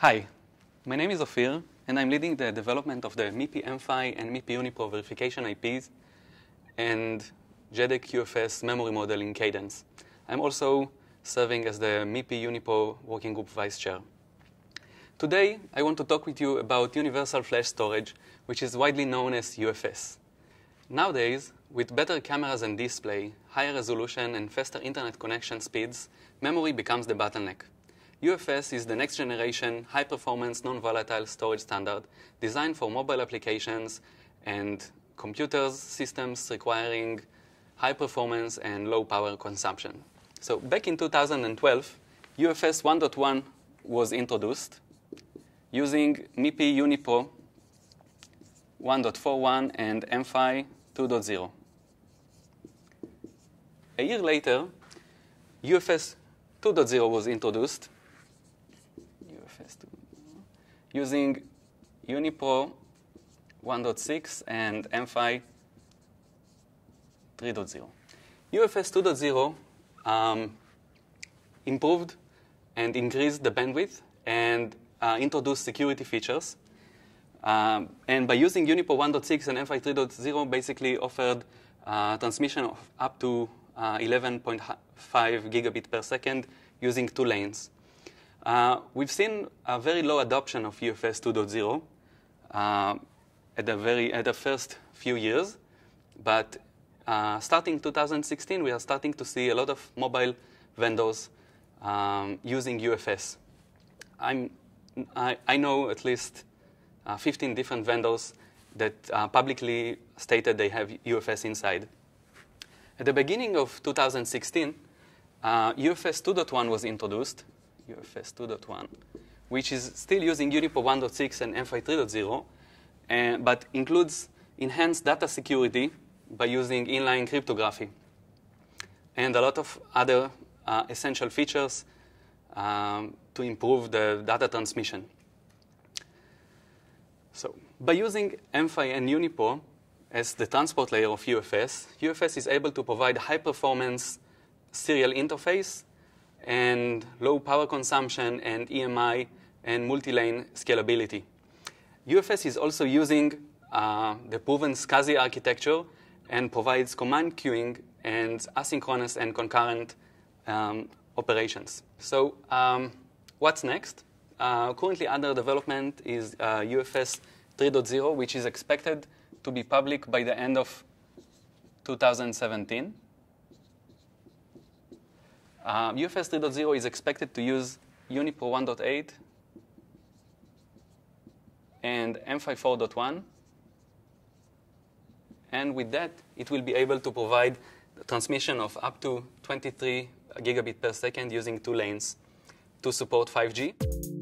Hi, my name is Ophir, and I'm leading the development of the MIPI MFI and MIPI UniPro verification IPs and JEDEC QFS memory model in Cadence. I'm also serving as the MIPI UniPro Working Group Vice Chair. Today, I want to talk with you about Universal Flash Storage, which is widely known as UFS. Nowadays, with better cameras and display, higher resolution, and faster internet connection speeds, memory becomes the bottleneck. UFS is the next generation high performance non volatile storage standard designed for mobile applications and computers systems requiring high performance and low power consumption. So, back in 2012, UFS 1.1 was introduced using MIPI UniPro 1.41 and MFI 2.0. A year later, UFS 2.0 was introduced using Unipro 1.6 and MFI 3.0. UFS 2.0 um, improved and increased the bandwidth and uh, introduced security features. Um, and by using Unipro 1.6 and MFI 3.0, basically offered uh, transmission of up to uh, 11.5 gigabit per second using two lanes. Uh, we've seen a very low adoption of UFS 2.0 uh, at, the very, at the first few years, but uh, starting 2016, we are starting to see a lot of mobile vendors um, using UFS. I'm, I, I know at least uh, 15 different vendors that uh, publicly stated they have UFS inside. At the beginning of 2016, UFS uh, 2.1 was introduced, UFS 2.1, which is still using Unipo 1.6 and MFI 3.0, uh, eh, but includes enhanced data security by using inline cryptography and a lot of other uh, essential features um, to improve the data transmission. So by using MFI and Unipo as the transport layer of UFS, UFS is able to provide high-performance serial interface and low power consumption and EMI and multi-lane scalability. UFS is also using uh, the proven SCSI architecture and provides command queuing and asynchronous and concurrent um, operations. So um, what's next? Uh, currently under development is uh, UFS 3.0, which is expected to be public by the end of 2017. Um, UFS 3.0 is expected to use Unipro 1.8 and M54.1. And with that, it will be able to provide transmission of up to 23 gigabit per second using two lanes to support 5G.